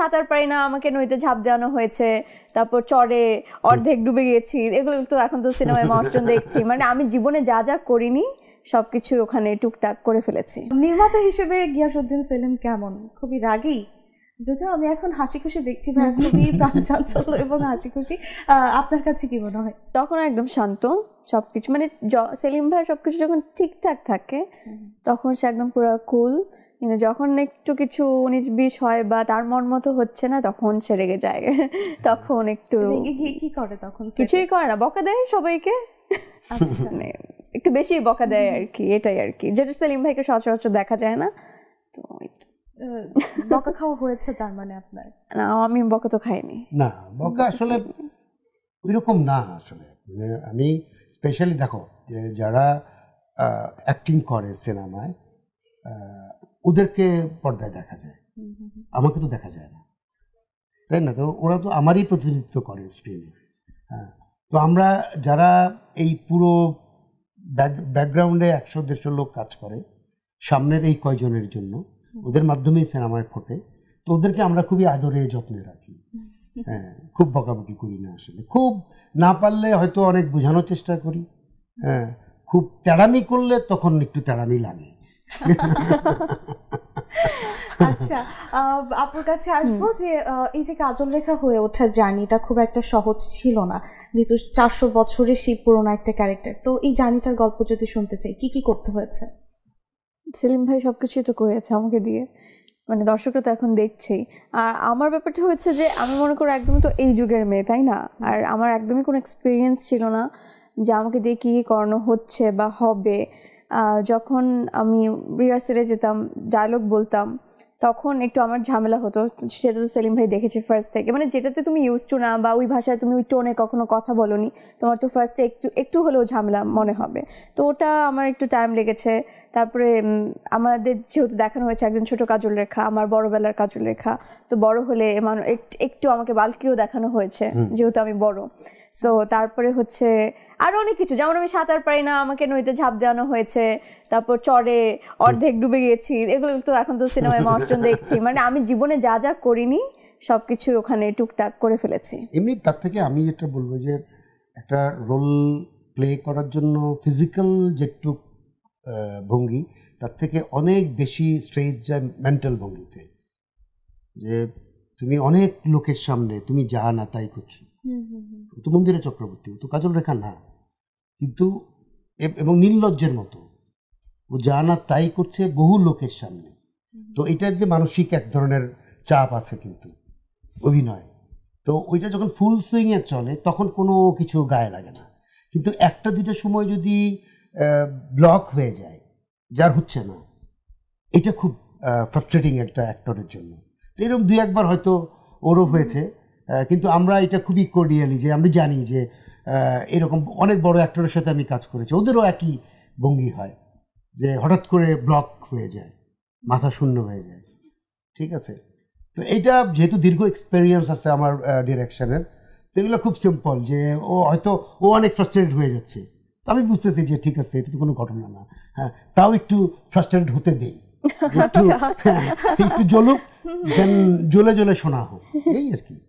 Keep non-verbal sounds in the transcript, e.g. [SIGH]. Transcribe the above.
সাঁতার পারি না আমাকে নদীতে ঝাঁপ দেওয়ানো হয়েছে তারপর চরে অর্ধেক ডুবে গেছি এগুলো তো এখন তো সিনেমায় মহাষ্টন দেখছি মানে আমি জীবনে যা যা করিনি সবকিছু ওখানে টুকটাক করে ফেলেছি নির্মাতা হিসেবে গিয়াসুদ্দিন সেলিম কেমন খুবই রাগী যদিও আমি এখন হাসি খুশি দেখছি ভাই খুবই প্রাণচাঞ্চল্য এবং হাসি খুশি আপনার কাছে কি মনে হয় তখন একদম শান্ত সবকিছু মানে সেলিম ভাই সবকিছু যখন ঠিকঠাক থাকে তখন সে একদম পুরো কুল কিন্তু যখন একটু কিছু উনিশ বিশ হয় বা তার মন মতো হচ্ছে না তখন সে রেগে যায় [LAUGHS] তখন একটু কি করে তখন কিছুই করে না বকা দেয় সবাইকে আচ্ছা। মানে একটু বেশি বকা দেয় আর কি এটাই আর কি যেটা সেলিম ভাইকে সচরাচর দেখা যায় না তো বকা খাওয়া হয়েছে তার মানে আপনার না আমি বকা তো খাইনি না বকা আসলে ওইরকম না আসলে মানে আমি স্পেশালি দেখো যারা অ্যাক্টিং করে সিনেমায় ওদেরকে পর্দায় দেখা যায় আমাকে তো দেখা যায় না তাই না তো ওরা তো আমারই প্রতিনিধিত্ব করে স্ক্রিনে হ্যাঁ তো আমরা যারা এই পুরো ব্যাকগ্রাউন্ডে একশো দেড়শো লোক কাজ করে সামনের এই কয়জনের জন্য ওদের মাধ্যমেই সিনেমায় ফোটে তো ওদেরকে আমরা খুবই আদরে যত্নে রাখি হ্যাঁ খুব বকাবকি করি না আসলে খুব না পারলে হয়তো অনেক বোঝানোর চেষ্টা করি হ্যাঁ খুব তেড়ামি করলে তখন একটু তেড়ামি লাগে আচ্ছা আপুর কাছে আসবো যে এই যে কাজল রেখা হয়ে ওঠার জার্নিটা খুব একটা সহজ ছিল না যেহেতু চারশো বছরের সেই পুরোনো একটা ক্যারেক্টার তো এই জার্নিটার গল্প যদি শুনতে চাই কি কি করতে হয়েছে সেলিম ভাই সব কিছুই তো করেছে আমাকে দিয়ে মানে দর্শকরা তো এখন দেখছেই আর আমার ব্যাপারটা হচ্ছে যে আমি মনে করি একদমই তো এই যুগের মেয়ে তাই না আর আমার একদমই কোনো এক্সপিরিয়েন্স ছিল না যে আমাকে দিয়ে কী কী করানো হচ্ছে বা হবে যখন আমি রিহার্সেলে যেতাম ডায়লগ বলতাম তখন একটু আমার ঝামেলা হতো সেটা তো সেলিম ভাই দেখেছে ফার্স্ট থেকে মানে যেটাতে তুমি ইউজ টু না বা ওই ভাষায় তুমি ওই টোনে কখনো কথা বলনি তোমার তো ফার্স্টে একটু একটু হলেও ঝামেলা মনে হবে তো ওটা আমার একটু টাইম লেগেছে তারপরে আমাদের যেহেতু দেখানো হয়েছে একজন ছোট কাজল রেখা আমার বড়বেলার কাজল রেখা তো বড় হলে মানে একটু আমাকে বালকিও দেখানো হয়েছে যেহেতু আমি বড় সো তারপরে হচ্ছে আরো অনেক কিছু যেমন আমি সাঁতার পারি না আমাকে নদীতে ঝাঁপ দেওয়ানো হয়েছে তারপর চরে অর্ধেক ডুবে গেছি এগুলো তো এখন তো সিনেমায় মহাজন [LAUGHS] দেখছি মানে আমি জীবনে যা যা করিনি সবকিছু ওখানে টুকটাক করে ফেলেছি এমনি তার থেকে আমি যেটা বলবো যে একটা রোল প্লে করার জন্য ফিজিক্যাল যেটুক ভঙ্গি তার থেকে অনেক বেশি স্ট্রেস যায় মেন্টাল ভঙ্গিতে যে তুমি অনেক লোকের সামনে তুমি যা না তাই করছো তো মন্দিরা চক্রবর্তী তো কাজল রেখা না কিন্তু এবং নির্লজ্জের মতো ও যা না তাই করছে বহু লোকের সামনে তো এটার যে মানসিক এক ধরনের চাপ আছে কিন্তু অভিনয় তো ওইটা যখন ফুল সুইংয়ে চলে তখন কোনো কিছু গায়ে লাগে না কিন্তু একটা দুইটা সময় যদি ব্লক হয়ে যায় যার হচ্ছে না এটা খুব ফ্রাস্ট্রেটিং একটা অ্যাক্টরের জন্য তো এরকম দুই একবার হয়তো ওরও হয়েছে কিন্তু আমরা এটা খুবই কোর্ডিয়ালি যে আমি জানি যে এরকম অনেক বড় অ্যাক্টরের সাথে আমি কাজ করেছি ওদেরও একই ভঙ্গি হয় যে হঠাৎ করে ব্লক হয়ে যায় মাথা শূন্য হয়ে যায় ঠিক আছে তো এটা যেহেতু দীর্ঘ এক্সপেরিয়েন্স আছে আমার ডিরেকশনের তো এগুলো খুব সিম্পল যে ও হয়তো ও অনেক ফ্রাস্ট্রেটেড হয়ে যাচ্ছে আমি বুঝতেছি যে ঠিক আছে এটা তো কোনো ঘটনা না হ্যাঁ তাও একটু ফ্রাস্ট্রেটেড হতে দেই [LAUGHS] আচ্ছা। হ্যাঁ, একটু জ্বলুক দেন জ্বলে জ্বলে শোনা হোক এই আর কি